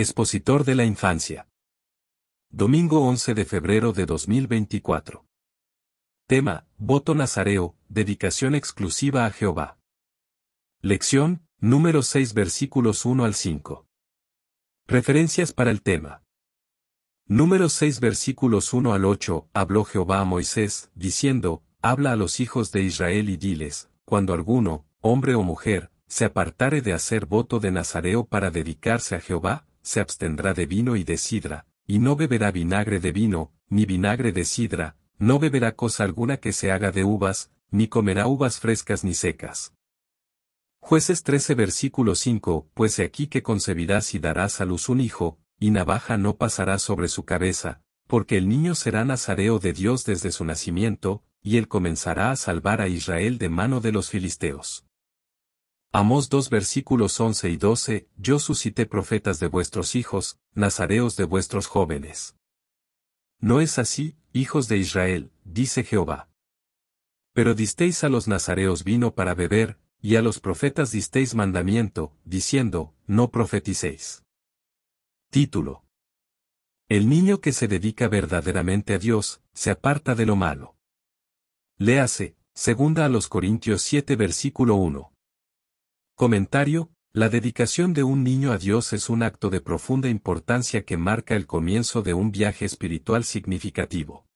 Expositor de la Infancia. Domingo 11 de febrero de 2024. Tema, Voto Nazareo, dedicación exclusiva a Jehová. Lección, número 6 versículos 1 al 5. Referencias para el tema. Número 6 versículos 1 al 8, habló Jehová a Moisés, diciendo, Habla a los hijos de Israel y diles, cuando alguno, hombre o mujer, se apartare de hacer voto de Nazareo para dedicarse a Jehová, se abstendrá de vino y de sidra, y no beberá vinagre de vino, ni vinagre de sidra, no beberá cosa alguna que se haga de uvas, ni comerá uvas frescas ni secas. Jueces 13 versículo 5, pues aquí que concebirás y darás a luz un hijo, y navaja no pasará sobre su cabeza, porque el niño será nazareo de Dios desde su nacimiento, y él comenzará a salvar a Israel de mano de los filisteos. Amos 2 versículos 11 y 12, Yo suscité profetas de vuestros hijos, nazareos de vuestros jóvenes. No es así, hijos de Israel, dice Jehová. Pero disteis a los nazareos vino para beber, y a los profetas disteis mandamiento, diciendo, no profeticéis. Título. El niño que se dedica verdaderamente a Dios, se aparta de lo malo. Léase, segunda a los Corintios 7 versículo 1. Comentario, la dedicación de un niño a Dios es un acto de profunda importancia que marca el comienzo de un viaje espiritual significativo.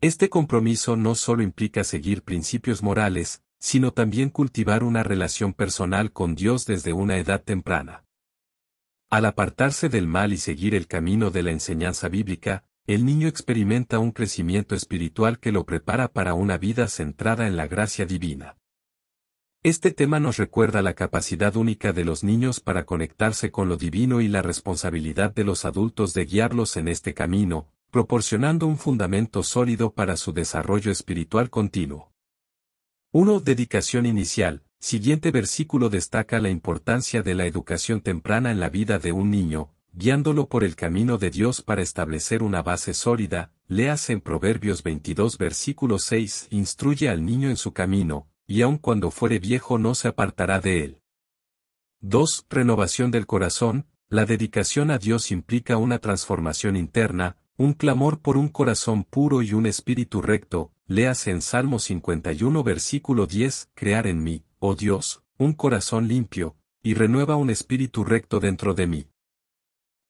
Este compromiso no solo implica seguir principios morales, sino también cultivar una relación personal con Dios desde una edad temprana. Al apartarse del mal y seguir el camino de la enseñanza bíblica, el niño experimenta un crecimiento espiritual que lo prepara para una vida centrada en la gracia divina. Este tema nos recuerda la capacidad única de los niños para conectarse con lo divino y la responsabilidad de los adultos de guiarlos en este camino, proporcionando un fundamento sólido para su desarrollo espiritual continuo. 1. Dedicación inicial. Siguiente versículo destaca la importancia de la educación temprana en la vida de un niño, guiándolo por el camino de Dios para establecer una base sólida, leas en Proverbios 22 versículo 6, instruye al niño en su camino, y aun cuando fuere viejo no se apartará de él. 2. Renovación del corazón. La dedicación a Dios implica una transformación interna, un clamor por un corazón puro y un espíritu recto, Leas en Salmo 51 versículo 10, crear en mí, oh Dios, un corazón limpio, y renueva un espíritu recto dentro de mí.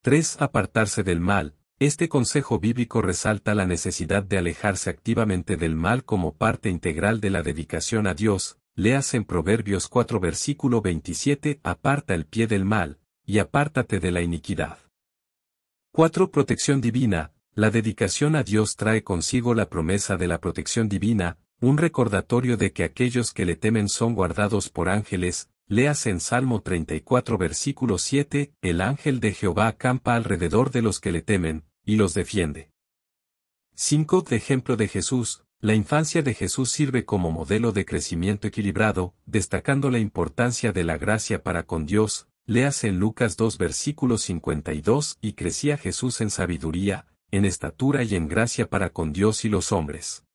3. Apartarse del mal, este consejo bíblico resalta la necesidad de alejarse activamente del mal como parte integral de la dedicación a Dios, leas en Proverbios 4 versículo 27, aparta el pie del mal, y apártate de la iniquidad. 4. Protección divina, la dedicación a Dios trae consigo la promesa de la protección divina, un recordatorio de que aquellos que le temen son guardados por ángeles, leas en Salmo 34 versículo 7, el ángel de Jehová acampa alrededor de los que le temen, y los defiende. 5. Ejemplo de Jesús. La infancia de Jesús sirve como modelo de crecimiento equilibrado, destacando la importancia de la gracia para con Dios. Leas en Lucas 2 versículo 52 y crecía Jesús en sabiduría, en estatura y en gracia para con Dios y los hombres.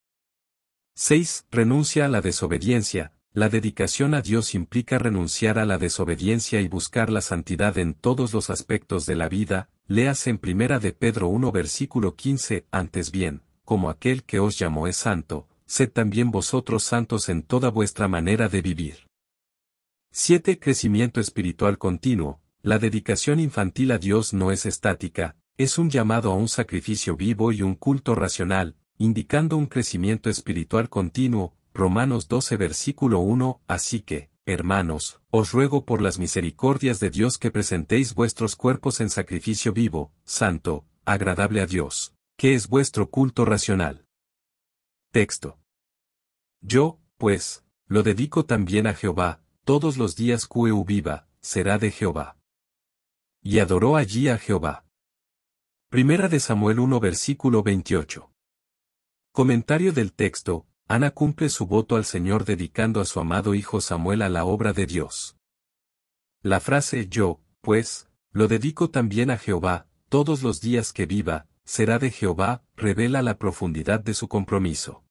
6. Renuncia a la desobediencia, la dedicación a Dios implica renunciar a la desobediencia y buscar la santidad en todos los aspectos de la vida, leas en primera de Pedro 1 versículo 15, antes bien, como aquel que os llamó es santo, sed también vosotros santos en toda vuestra manera de vivir. 7. Crecimiento espiritual continuo. La dedicación infantil a Dios no es estática, es un llamado a un sacrificio vivo y un culto racional, indicando un crecimiento espiritual continuo, Romanos 12 versículo 1, así que, hermanos, os ruego por las misericordias de Dios que presentéis vuestros cuerpos en sacrificio vivo, santo, agradable a Dios, que es vuestro culto racional. Texto. Yo, pues, lo dedico también a Jehová, todos los días que viva, será de Jehová. Y adoró allí a Jehová. Primera de Samuel 1 versículo 28. Comentario del texto, Ana cumple su voto al Señor dedicando a su amado hijo Samuel a la obra de Dios. La frase yo, pues, lo dedico también a Jehová, todos los días que viva, será de Jehová, revela la profundidad de su compromiso.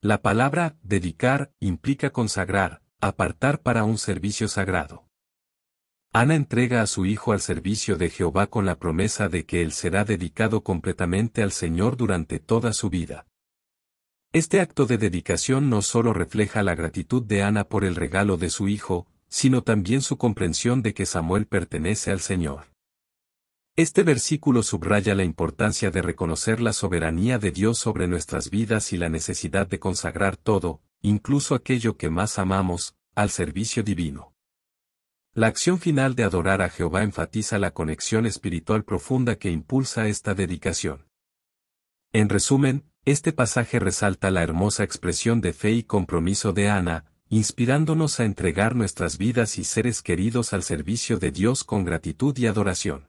La palabra dedicar implica consagrar, apartar para un servicio sagrado. Ana entrega a su hijo al servicio de Jehová con la promesa de que él será dedicado completamente al Señor durante toda su vida. Este acto de dedicación no solo refleja la gratitud de Ana por el regalo de su hijo, sino también su comprensión de que Samuel pertenece al Señor. Este versículo subraya la importancia de reconocer la soberanía de Dios sobre nuestras vidas y la necesidad de consagrar todo, incluso aquello que más amamos, al servicio divino. La acción final de adorar a Jehová enfatiza la conexión espiritual profunda que impulsa esta dedicación. En resumen, este pasaje resalta la hermosa expresión de fe y compromiso de Ana, inspirándonos a entregar nuestras vidas y seres queridos al servicio de Dios con gratitud y adoración.